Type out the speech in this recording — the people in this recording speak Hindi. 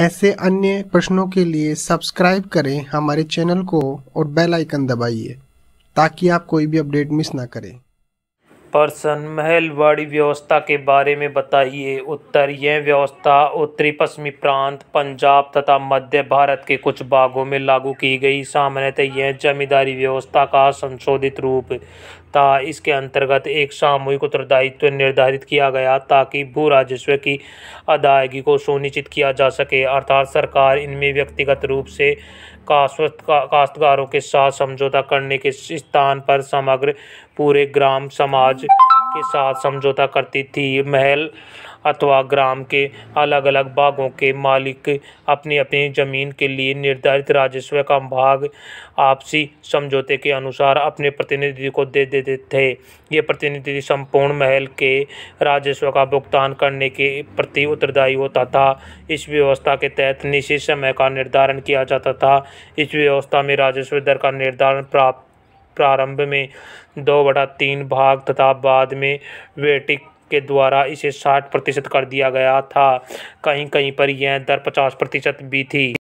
ऐसे अन्य प्रश्नों के लिए सब्सक्राइब करें हमारे चैनल को और बेल आइकन दबाइए ताकि आप कोई भी अपडेट मिस ना करें पर्सन महलवाड़ी व्यवस्था के बारे में बताइए उत्तर यह व्यवस्था उत्तरी पश्चिमी प्रांत पंजाब तथा मध्य भारत के कुछ भागों में लागू की गई सामान्यतः यह जमींदारी व्यवस्था का संशोधित रूप था इसके अंतर्गत एक सामूहिक उत्तरदायित्व निर्धारित किया गया ताकि भू राजस्व की अदायगी को सुनिश्चित किया जा सके अर्थात सरकार इनमें व्यक्तिगत रूप से काश्तकारों के साथ समझौता करने के स्थान पर समग्र पूरे ग्राम समाज के साथ समझौता करती थी महल अथवा ग्राम के अलग अलग भागों के मालिक अपनी अपनी ज़मीन के लिए निर्धारित राजस्व का भाग आपसी समझौते के अनुसार अपने प्रतिनिधि को दे देते थे ये प्रतिनिधि संपूर्ण महल के राजस्व का भुगतान करने के प्रति उत्तरदायी होता था इस व्यवस्था के तहत निश्चित समय का निर्धारण किया जाता था इस व्यवस्था में राजस्व दर का निर्धारण प्राप्त प्रारंभ में दो बटा तीन भाग तथा बाद में वेटिक के द्वारा इसे साठ प्रतिशत कर दिया गया था कहीं कहीं पर यह दर पचास प्रतिशत भी थी